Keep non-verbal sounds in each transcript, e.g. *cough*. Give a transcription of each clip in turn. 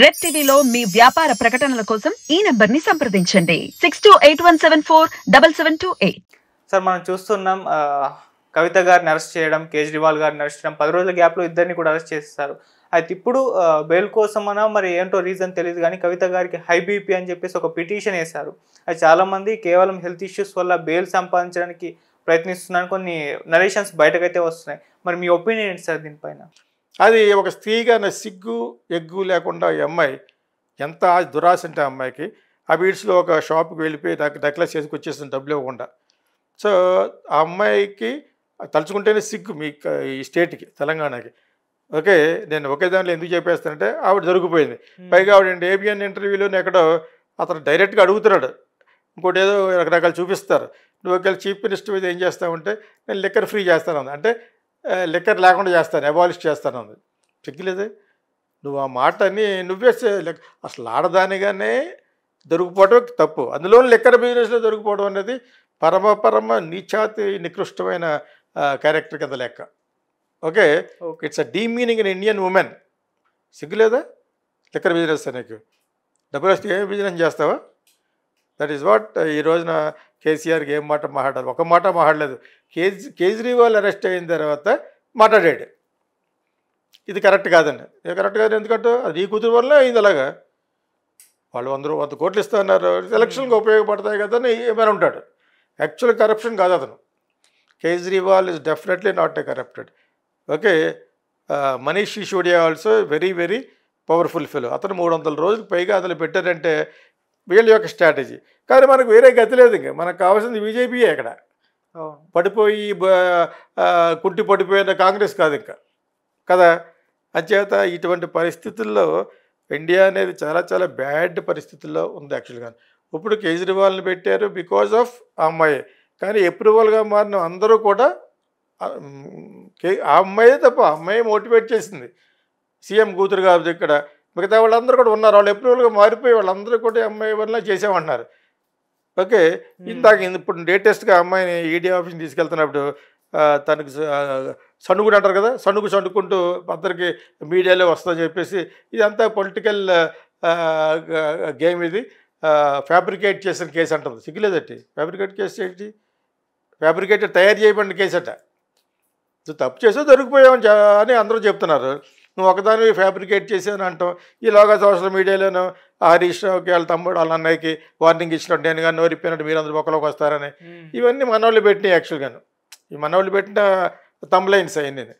red టీవీలో మీ వ్యాపార ప్రకటనల కోసం ఈ నెంబర్ ని సంప్రదించండి six two eight one seven four double seven two eight sir మనం చూస్తున్నాం కవిత గారిని అరెస్ట్ చేయడం కేజ్రీవాల్ గారిని అరెస్ట్ చేయడం పది రోజుల గ్యాప్లో ఇద్దరిని కూడా అరెస్ట్ చేస్తారు అయితే ఇప్పుడు బెయిల్ అన్న మరి ఏంటో రీజన్ తెలియదు కానీ కవిత గారికి హై బీపీ అని చెప్పేసి ఒక పిటిషన్ వేశారు అది చాలామంది కేవలం హెల్త్ ఇష్యూస్ వల్ల బెయిల్ సంపాదించడానికి ప్రయత్నిస్తున్నాను కొన్ని నరేషన్స్ బయటకైతే వస్తున్నాయి మరి మీ ఒపీనియన్ ఏంటి సార్ దీనిపైన అది ఒక స్త్రీగా సిగ్గు ఎగ్గు లేకుండా ఈ అమ్మాయి ఎంత దురాశ అంటే ఆ అమ్మాయికి ఆ వీడ్స్లో ఒక షాప్కి వెళ్ళిపోయి నాకు నెక్లెస్ చేసుకు వచ్చేసింది డబ్బులు ఇవ్వకుండా సో ఆ అమ్మాయికి తలుచుకుంటేనే సిగ్గు మీ ఈ స్టేట్కి తెలంగాణకి ఓకే నేను ఒకే దానిలో ఎందుకు చెప్పేస్తానంటే ఆవిడ దొరికిపోయింది పైగా ఆవిడ ఏబిఎన్ ఇంటర్వ్యూలో ఎక్కడో అతను డైరెక్ట్గా అడుగుతున్నాడు ఇంకోటి ఏదో రకరకాలు చూపిస్తారు నువ్వు ఒకవేళ చీఫ్ మినిస్టర్ మీద ఏం అంటే నేను లిక్కర్ ఫ్రీ చేస్తాను అంటే లిక్కర్ లేకుండా చేస్తాను అబాలిష్ చేస్తాను అంది చెక్కిలేదు నువ్వు ఆ మాటని నువ్వే అసలు ఆడదానిగానే దొరికిపోవడం తప్పు అందులో లిక్కర్ బిజినెస్లో దొరికిపోవడం అనేది పరమ పరమ నీచాతి నికృష్టమైన క్యారెక్టర్ కింద లెక్క okay it's a demeaning in Indian women సిగ్గులేదా లిక్కర్ బిజినెస్ నీకు డబ్బులు వస్తే ఏ బిజినెస్ చేస్తావా దట్ ఈస్ వాట్ ఈ రోజున కేసీఆర్కి ఏం మాట మాట్లాడారు ఒక మాట మాట్లాడలేదు కేజ్ కేజ్రీవాల్ అరెస్ట్ అయిన తర్వాత మాట్లాడాడు ఇది కరెక్ట్ కాదండి ఇది కరెక్ట్ కాదు ఎందుకంటే అది ఈ కూతురు వల్ల అయింది అలాగా వాళ్ళు వంద వంద కోట్లు ఇస్తున్నారు ఎలక్షన్కి ఉపయోగపడతాయి కదా అని ఏమైనా ఉంటాడు యాక్చువల్ కరప్షన్ కాదు అతను Kejriwal is definitely not a corrupted okay Manish Sisodia also very very powerful fellow అతను మూడు వందల రోజులకు పైగా అతను పెట్టారంటే వీళ్ళ యొక్క స్ట్రాటజీ కానీ మనకు వేరే గతి లేదు ఇంకా మనకు కావాల్సింది బీజేపీయే ఇక్కడ పడిపోయి కుంటి పడిపోయిన కాంగ్రెస్ కాదు ఇంకా కదా అంచేత ఇటువంటి పరిస్థితుల్లో ఇండియా అనేది చాలా చాలా బ్యాడ్ పరిస్థితుల్లో ఉంది యాక్చువల్గా ఇప్పుడు కేజ్రీవాల్ని పెట్టారు బికాజ్ ఆఫ్ అమ్మాయి కానీ అప్రూవల్గా మారిన అందరూ కూడా ఆ అమ్మాయే తప్ప అమ్మాయి మోటివేట్ చేసింది సీఎం కూతురు కాబట్టి ఇక్కడ మిగతా వాళ్ళందరూ కూడా ఉన్నారు వాళ్ళు ఎప్రూవల్గా మారిపోయి వాళ్ళందరూ కూడా అమ్మాయి వల్ల చేసామంటున్నారు ఓకే ఇందాక ఇప్పుడు లేటెస్ట్గా అమ్మాయిని ఈడీ ఆఫీస్ని తీసుకెళ్తున్నప్పుడు తనకు సణుగుడు అంటారు కదా సణుగు సణుకుంటూ అందరికి మీడియాలో వస్తుందని చెప్పేసి ఇదంతా పొలిటికల్ గేమ్ ఇది ఫ్యాబ్రికేట్ చేసిన కేసు అంటుంది సిగ్గులేదట్టి ఫ్యాబ్రికేట్ కేసు ఏంటి ఫ్యాబ్రికేట్ తయారు చేయబడిన కేసు అట తప్పు చేసో దొరికిపోయామని అని అందరూ చెప్తున్నారు నువ్వు ఒకదాని ఫ్యాబ్రికేట్ చేశాను అంటాం ఈలోగా సోషల్ మీడియాలోనూ హరీష్ రావుకి వాళ్ళ తమ్ముడు వాళ్ళ అన్నయ్యకి వార్నింగ్ ఇచ్చినట్టు నేను కానీ నోరిప్పినట్టు మీరు అందరూ ఒకలోకి వస్తారని ఇవన్నీ మనోళ్ళు పెట్టినాయి యాక్చువల్గాను ఈ మనోళ్ళు పెట్టిన తమ్లైన్స్ అయ్యి నేను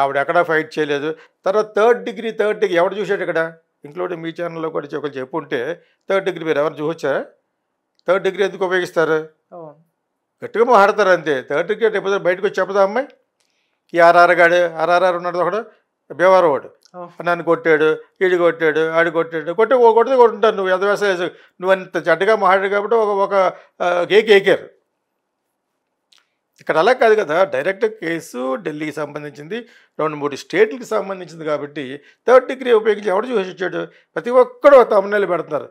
ఆవిడ ఎక్కడా ఫైట్ చేయలేదు తర్వాత థర్డ్ డిగ్రీ థర్డ్ డిగ్రీ ఎవరు చూసాడు ఇక్కడ ఇంక్లూడింగ్ మీ ఛానల్లో కూడా ఒకరు చెప్పుంటే థర్డ్ డిగ్రీ మీరు ఎవరు చూసారా థర్డ్ డిగ్రీ ఎందుకు ఉపయోగిస్తారు గట్టిగా మాట్లాడతారు అంతే థర్డ్ డిగ్రీ ఎప్పుడు బయటకు వచ్చి చెప్పదా అమ్మాయి ఈ ఆర్ఆర్ గాడు ఆర్ఆర్ఆర్ ఉన్నాడు ఒకడు బేవారవాడు నన్ను కొట్టాడు ఈడు కొట్టాడు ఆడు కొట్టాడు కొట్టి ఒక కొడితే కొట్టుంటాను నువ్వు ఎంత వ్యవసాయ నువ్వు అంత చెడ్డగా మాట్లాడు కాబట్టి ఒక ఒక కేక్ ఏకారు ఇక్కడ అలా కాదు కదా డైరెక్ట్ కేసు ఢిల్లీకి సంబంధించింది రెండు మూడు స్టేట్లకు సంబంధించింది కాబట్టి థర్డ్ డిగ్రీ ఉపయోగించి ఎవడు చూసి వచ్చాడు ప్రతి ఒక్కడు తమనే పెడుతున్నారు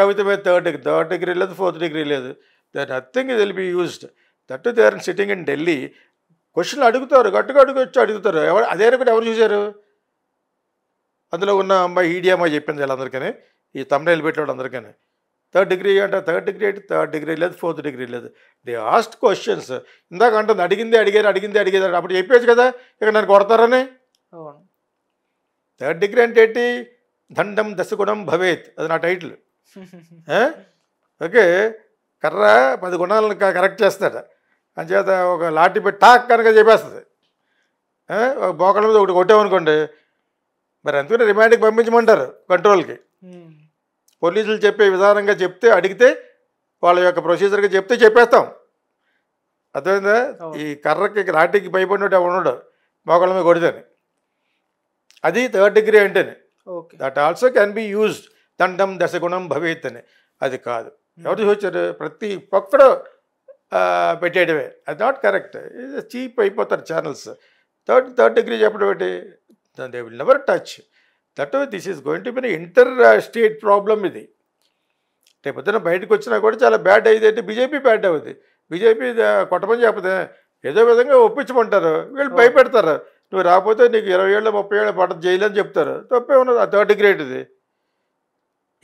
కవిత మీద థర్డ్ డిగ్రీ థర్డ్ డిగ్రీ లేదు ఫోర్త్ డిగ్రీ లేదు that nothing will be used that they are sitting in Delhi క్వశ్చన్లు అడుగుతారు గట్టుగా అడుగు వచ్చి అడుగుతారు ఎవరు అదే రకం ఎవరు చూశారు అందులో ఉన్న అమ్మాయి అమ్మాయి చెప్పింది వీళ్ళందరికీ ఈ తమిళ పెట్టాడు అందరికీ థర్డ్ డిగ్రీ అంటే థర్డ్ డిగ్రీ అంటే థర్డ్ డిగ్రీ లేదు ఫోర్త్ డిగ్రీ లేదు దే ఆస్ట్ క్వశ్చన్స్ ఇందాక అంటుంది అడిగింది అడిగారు అడిగింది అడిగేది అప్పుడు చెప్పేసి కదా ఇక నన్ను కొడతారని థర్డ్ డిగ్రీ అంటే ఏంటి దండం దశగుణం భవేత్ అది నా టైటిల్ *laughs* ఓకే కర్ర పది గుణాలను కరెక్ట్ చేస్తాడు అంచేత ఒక లాఠీ పెట్టి టాక్ కనుక చెప్పేస్తుంది ఒక బోకల మీద ఒకటి కొట్టామనుకోండి మరి అందుకనే రిమాండ్కి పంపించమంటారు కంట్రోల్కి పోలీసులు చెప్పే విధానంగా చెప్తే అడిగితే వాళ్ళ యొక్క ప్రొసీజర్గా చెప్తే చెప్పేస్తాం అర్థమైందా ఈ కర్రకి లాఠీకి భయపడినట్టు ఉండడు మోకాళ్ళ మీద కొడితేనే అది థర్డ్ డిగ్రీ అంటేనే that also can be used దండం దశగుణం భవేత్ అని అది కాదు ఎవరు చూసారు ప్రతి ఒక్కడో పెట్టేయడమే అది నాట్ కరెక్ట్ ఇది చీప్ అయిపోతారు ఛానల్స్ థర్డ్ థర్డ్ డిగ్రీ చెప్పడం ఏంటి they will never touch that this is going to be an inter state problem ఇది రేపు పొద్దున బయటకు వచ్చినా కూడా చాలా బ్యాడ్ అయ్యింది అంటే బీజేపీ బ్యాడ్ అవుతుంది బీజేపీ కొట్టమని చెప్పదే ఏదో విధంగా ఒప్పించమంటారు వీళ్ళు భయపెడతారు నువ్వు రాకపోతే నీకు ఇరవై ఏళ్ళు ముప్పై ఏళ్ళు పడ జైలని చెప్తారు తప్పే ఉన్నది ఆ థర్డ్ గ్రేడ్ ఇది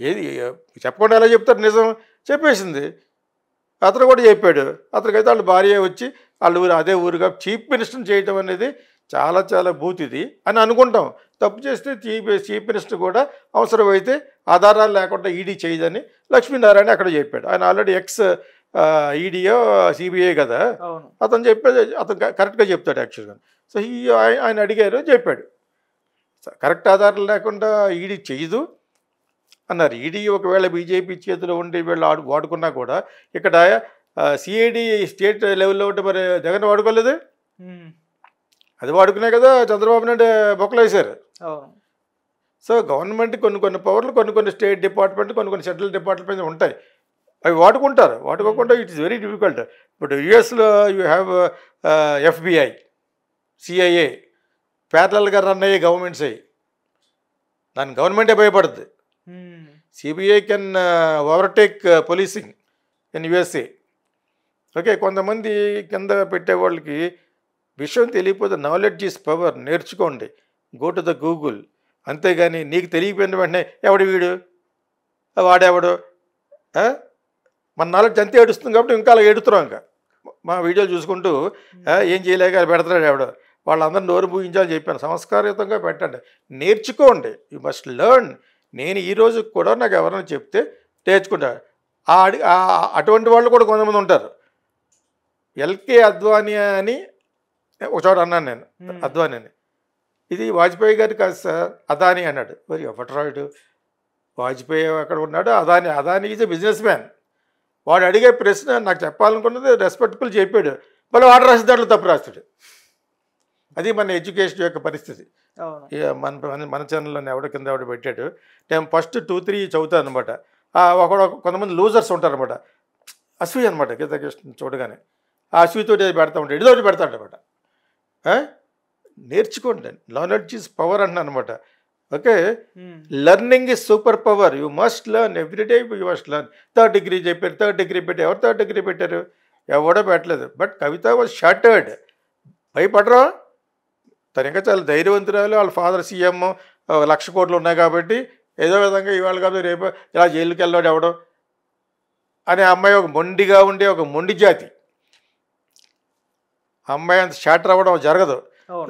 ఏది చెప్పకుండా ఎలా చెప్తారు నిజం చెప్పేసింది అతను కూడా చెప్పాడు అతనికైతే వాళ్ళ భార్య వచ్చి వాళ్ళ ఊరు అదే ఊరుగా చీఫ్ మినిస్టర్ చేయటం అనేది చాలా చాలా బూతిది అని అనుకుంటాం తప్పు చేస్తే చీఫ్ చీఫ్ మినిస్టర్ కూడా అవసరమైతే ఆధారాలు లేకుండా ఈడీ చేయదని లక్ష్మీనారాయణ అక్కడ చెప్పాడు ఆయన ఆల్రెడీ ఎక్స్ ఈడీయో సిబిఐ కదా అతను చెప్పేది అతను కరెక్ట్గా చెప్తాడు యాక్చువల్గా సో ఈ ఆయన అడిగారు చెప్పాడు కరెక్ట్ ఆధారాలు లేకుండా ఈడీ చేయదు అన్నారు ఈడీ e ఒకవేళ బీజేపీ చేతిలో ఉండి వీళ్ళు ఆడు వాడుకున్నా కూడా ఇక్కడ సిఐడి స్టేట్ లెవెల్లో ఉంటే మరి జగన్ వాడుకోలేదు అది వాడుకునే కదా చంద్రబాబు నాయుడు బొక్కలు వేశారు సో గవర్నమెంట్ కొన్ని కొన్ని పవర్లు కొన్ని కొన్ని స్టేట్ డిపార్ట్మెంట్ కొన్ని కొన్ని సెంట్రల్ డిపార్ట్మెంట్ ఉంటాయి అవి వాడుకుంటారు వాడుకోకుండా ఇట్ ఇస్ వెరీ డిఫికల్ట్ ఇప్పుడు యుఎస్లో యూ హ్యావ్ ఎఫ్బిఐ సిఐఏ ప్యారలల్గా రన్ అయ్యే గవర్నమెంట్స్ అయ్యి దాని గవర్నమెంటే భయపడుతుంది CBI can overtake policing in USA okay కొంతమంది కింద పెట్టే వాళ్ళకి విషయం తెలియకపోతే నాలెడ్జ్ ఈస్ పవర్ నేర్చుకోండి గో టు ద గూగుల్ అంతేగాని నీకు తెలియకపోయిన వెంటనే ఎవడు వీడు వాడేవాడు మన నాలెడ్జ్ అంతే ఏడుస్తుంది కాబట్టి ఇంకా అలా ఏడుతున్నాం ఇంకా మా వీడియోలు చూసుకుంటూ ఏం చేయలేక పెడతాడు ఎవడు వాళ్ళందరూ నోరు పూజించాలని చెప్పాను సంస్కారయుతంగా పెట్టండి నేర్చుకోండి యు మస్ట్ లెర్న్ నేను ఈ కూడా నాకు ఎవరైనా చెప్తే నేర్చుకుంటారు ఆ అడి అటువంటి వాళ్ళు కూడా కొంతమంది ఉంటారు ఎల్కే అద్వాని అని చోట అన్నాను నేను అద్వాని అని ఇది వాజ్పేయి గారు సార్ అదాని అన్నాడు మరి ఎవటరాయుడు వాజ్పేయి అక్కడ ఉన్నాడు Adani Adani is business man వాడు అడిగే ప్రశ్న నాకు చెప్పాలనుకున్నది రెస్పెక్టబుల్ చెప్పాడు మళ్ళీ వాడు రాసిన దాంట్లో తప్పు రాస్తాడు అది మన ఎడ్యుకేషన్ యొక్క పరిస్థితి మన మన ఛానల్లో ఎవడ కింద ఎవడ పెట్టాడు నేను ఫస్ట్ టూ త్రీ చదువుతాను అనమాట ఒకడు కొంతమంది లూజర్స్ ఉంటారు అనమాట అశ్వి అనమాట గీతాకృష్ణ చూడగానే ఆ అశ్వితో పెడతా ఉంటాడు పెడతా పెడతాడు అనమాట నేర్చుకోండి నాలెడ్జ్ ఈజ్ పవర్ అంటున్నాను అనమాట okay learning is super power you must learn everyday you must learn third degree చెప్పారు థర్డ్ డిగ్రీ పెట్టారు ఎవరు థర్డ్ డిగ్రీ పెట్టారు ఎవడో పెట్టలేదు బట్ కవిత వాజ్ షార్టర్డ్ భయపడరా తను ఇంకా చాలా ధైర్యవంతురాలు వాళ్ళ ఫాదర్ సీఎం లక్ష కోట్లు ఉన్నాయి కాబట్టి ఏదో విధంగా ఇవాళ కాబట్టి రేపు ఇలా జైలుకి వెళ్ళాడు ఎవడం అనే అమ్మాయి ఒక మొండిగా ఉండే ఒక మొండి జాతి అమ్మాయి అంత షాటర్ అవ్వడం జరగదు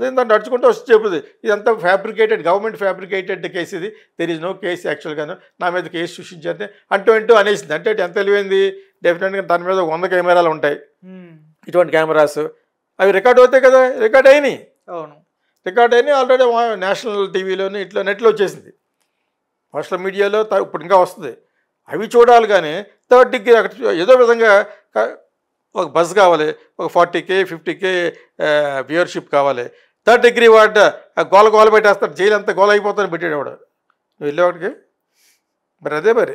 దాన్ని నడుచుకుంటూ వస్తే చెప్పదు ఇదంతా ఫ్యాబ్రికేటెడ్ గవర్నమెంట్ ఫ్యాబ్రికేటెడ్ కేసు ఇది దెర్ ఈజ్ నో కేసు యాక్చువల్గాను నా మీద కేసు సృష్టించే అంటూ అంటూ అనేసింది అంటే ఎంత తెలివింది డెఫినెట్గా దాని మీద వంద కెమెరాలు ఉంటాయి ఇటువంటి కెమెరాస్ అవి రికార్డ్ అవుతాయి కదా రికార్డ్ అయినాయి అవును రికార్డ్ అయినా ఆల్రెడీ నేషనల్ టీవీలోని ఇట్లా నెట్లో వచ్చేసింది సోషల్ మీడియాలో ఇప్పుడు ఇంకా వస్తుంది అవి చూడాలి కానీ థర్డ్ డిగ్రీ అక్కడ ఏదో విధంగా ఒక బస్ కావాలి ఒక ఫార్టీకే ఫిఫ్టీకే వ్యూయర్షిప్ కావాలి థర్డ్ డిగ్రీ వాడ గోల గోల పెట్టేస్తాడు జైలు అంతా గోల అయిపోతాను పెట్టేవాడు నువ్వు వెళ్ళేవాడికి మరి అదే మరి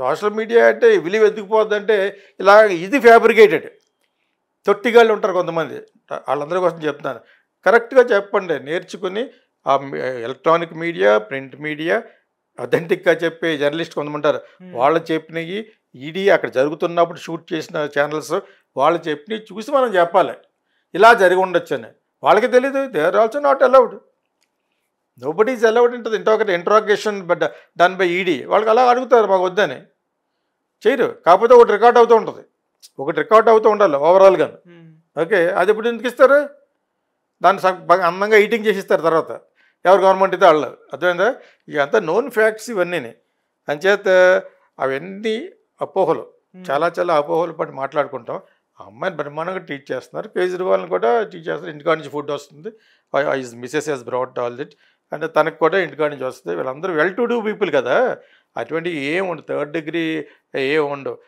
సోషల్ మీడియా అంటే విలువ ఎత్తుకుపోద్దంటే ఇలా ఇది ఫ్యాబ్రికేటెడ్ తొట్టిగాళ్ళు ఉంటారు కొంతమంది వాళ్ళందరి కోసం చెప్తున్నాను కరెక్ట్గా చెప్పండి నేర్చుకుని ఆ ఎలక్ట్రానిక్ మీడియా ప్రింట్ మీడియా అథెంటిక్గా చెప్పే జర్నలిస్ట్ కొంతమంటారు వాళ్ళు చెప్పినవి ఈడీ అక్కడ జరుగుతున్నప్పుడు షూట్ చేసిన ఛానల్స్ వాళ్ళు చెప్పినవి చూసి మనం చెప్పాలి ఇలా జరిగి ఉండొచ్చు అని వాళ్ళకి తెలీదు they are also not allowed nobody is allowed ఉంటుంది ఇంటోకటి ఇంట్రాగేషన్ బట్ దాని బై ఈడీ వాళ్ళకి అలా అడుగుతారు మాకు వద్దని చేయరు కాకపోతే ఒకటి రికార్డ్ అవుతూ ఉంటుంది ఒకటి రికార్డ్ అవుతూ ఉండాలి ఓవరాల్గా ఓకే అది ఎప్పుడు ఎందుకు ఇస్తారు దాన్ని అందంగా ఈటింగ్ చేసిస్తారు తర్వాత ఎవరు గవర్నమెంట్ అయితే వాళ్ళు అర్థమైందా ఇవంతా నోన్ ఫ్యాక్ట్స్ ఇవన్నీ అంచేత అవన్నీ అపోహలు చాలా చాలా అపోహలు పట్టి మాట్లాడుకుంటాం అమ్మాయిని బ్రహ్మాండంగా టీచ్ చేస్తున్నారు కేజ్రీవాల్ని కూడా టీచ్ చేస్తారు ఇంటికాడ నుంచి ఫుడ్ వస్తుంది ఐజ్ మిస్సెస్ హెస్ బ్రాడ్ ఆల్ దిట్ అంటే తనకు కూడా ఇంటికాడ నుంచి వస్తుంది వీళ్ళందరూ వెల్ టు డూ పీపుల్ కదా అటువంటి ఏం థర్డ్ డిగ్రీ ఏం ఉండవు